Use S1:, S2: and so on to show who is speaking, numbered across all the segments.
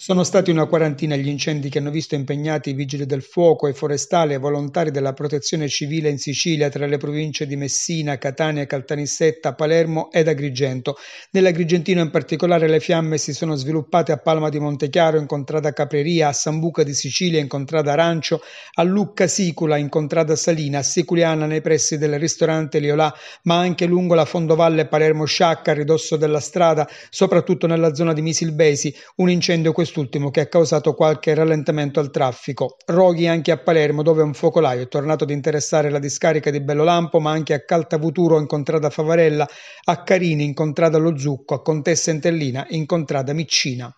S1: Sono stati una quarantina gli incendi che hanno visto impegnati i vigili del fuoco e forestali e volontari della protezione civile in Sicilia tra le province di Messina, Catania, Caltanissetta, Palermo ed Agrigento. Nell'Agrigentino in particolare le fiamme si sono sviluppate a Palma di Montechiaro in contrada Capreria, a Sambuca di Sicilia in contrada Arancio, a Lucca Sicula in contrada Salina, a Siculiana nei pressi del ristorante Liolà, ma anche lungo la fondovalle Palermo-Sciacca a ridosso della strada, soprattutto nella zona di Misilbesi, un incendio questo quest'ultimo che ha causato qualche rallentamento al traffico. Roghi anche a Palermo dove un focolaio è tornato ad interessare la discarica di Bellolampo ma anche a Caltavuturo in contrada Favarella, a Carini in contrada Lo Zucco, a Contessa Entellina in contrada Miccina.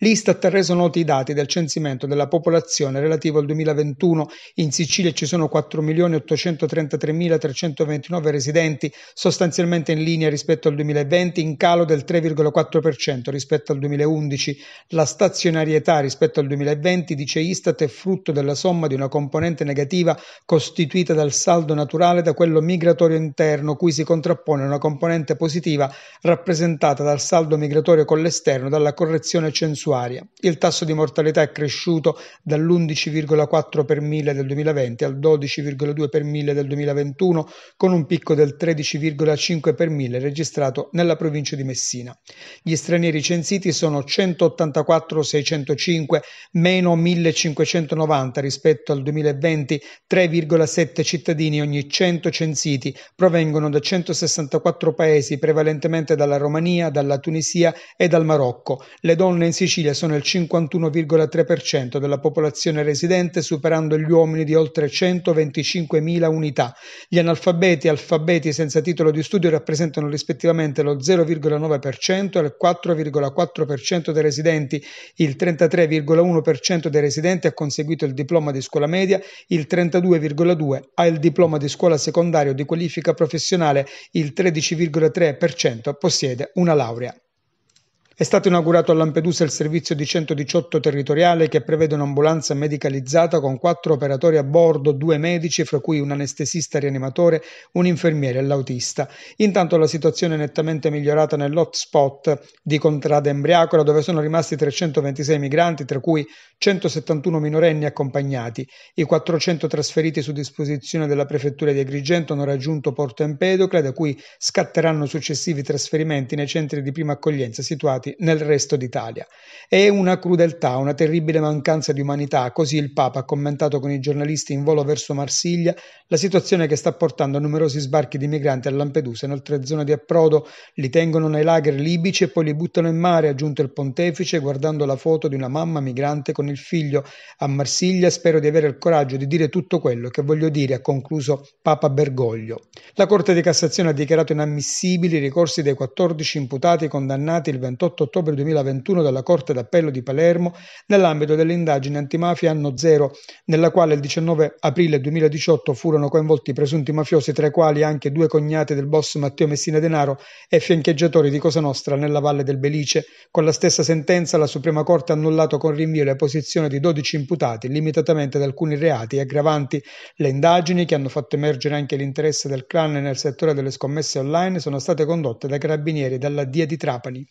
S1: L'Istat ha reso noti i dati del censimento della popolazione relativo al 2021. In Sicilia ci sono 4.833.329 residenti, sostanzialmente in linea rispetto al 2020, in calo del 3,4% rispetto al 2011. La stazionarietà rispetto al 2020, dice Istat, è frutto della somma di una componente negativa costituita dal saldo naturale da quello migratorio interno, cui si contrappone una componente positiva rappresentata dal saldo migratorio con l'esterno, dalla correzione censurata sussuaria. Il tasso di mortalità è cresciuto dall'11,4 per mille del 2020 al 12,2 per mille del 2021, con un picco del 13,5 per mille registrato nella provincia di Messina. Gli stranieri censiti sono 184.605, meno 1.590 rispetto al 2020, 3,7 cittadini ogni 100 censiti provengono da 164 paesi, prevalentemente dalla Romania, dalla Tunisia e dal Marocco. Le donne in Sicilia Sicilia sono il 51,3% della popolazione residente, superando gli uomini di oltre 125.000 unità. Gli analfabeti e alfabeti senza titolo di studio rappresentano rispettivamente lo 0,9% e il 4,4% dei residenti, il 33,1% dei residenti ha conseguito il diploma di scuola media, il 32,2% ha il diploma di scuola secondaria o di qualifica professionale, il 13,3% possiede una laurea. È stato inaugurato a Lampedusa il servizio di 118 territoriale che prevede un'ambulanza medicalizzata con quattro operatori a bordo, due medici, fra cui un anestesista rianimatore, un infermiere e l'autista. Intanto la situazione è nettamente migliorata nell'hotspot di Contrada Embriacola, dove sono rimasti 326 migranti, tra cui 171 minorenni accompagnati. I 400 trasferiti su disposizione della prefettura di Agrigento hanno raggiunto Porto Empedocle, da cui scatteranno successivi trasferimenti nei centri di prima accoglienza situati sfruttati nel resto d'Italia. È una crudeltà, una terribile mancanza di umanità, così il Papa ha commentato con i giornalisti in volo verso Marsiglia la situazione che sta portando a numerosi sbarchi di migranti a Lampedusa e in altre zone di approdo, li tengono nei lager libici e poi li buttano in mare, ha aggiunto il pontefice guardando la foto di una mamma migrante con il figlio a Marsiglia, spero di avere il coraggio di dire tutto quello che voglio dire, ha concluso Papa Bergoglio. La Corte di Cassazione ha dichiarato inammissibili i ricorsi dei 14 imputati condannati il 28 28 ottobre 2021 dalla Corte d'Appello di Palermo nell'ambito dell'indagine antimafia anno zero, nella quale il 19 aprile 2018 furono coinvolti presunti mafiosi, tra i quali anche due cognate del boss Matteo Messina Denaro e fiancheggiatori di Cosa Nostra nella Valle del Belice. Con la stessa sentenza la Suprema Corte ha annullato con rinvio la posizione di 12 imputati, limitatamente ad alcuni reati aggravanti. Le indagini, che hanno fatto emergere anche l'interesse del clan nel settore delle scommesse online, sono state condotte dai carabinieri dalla DIA di Trapani.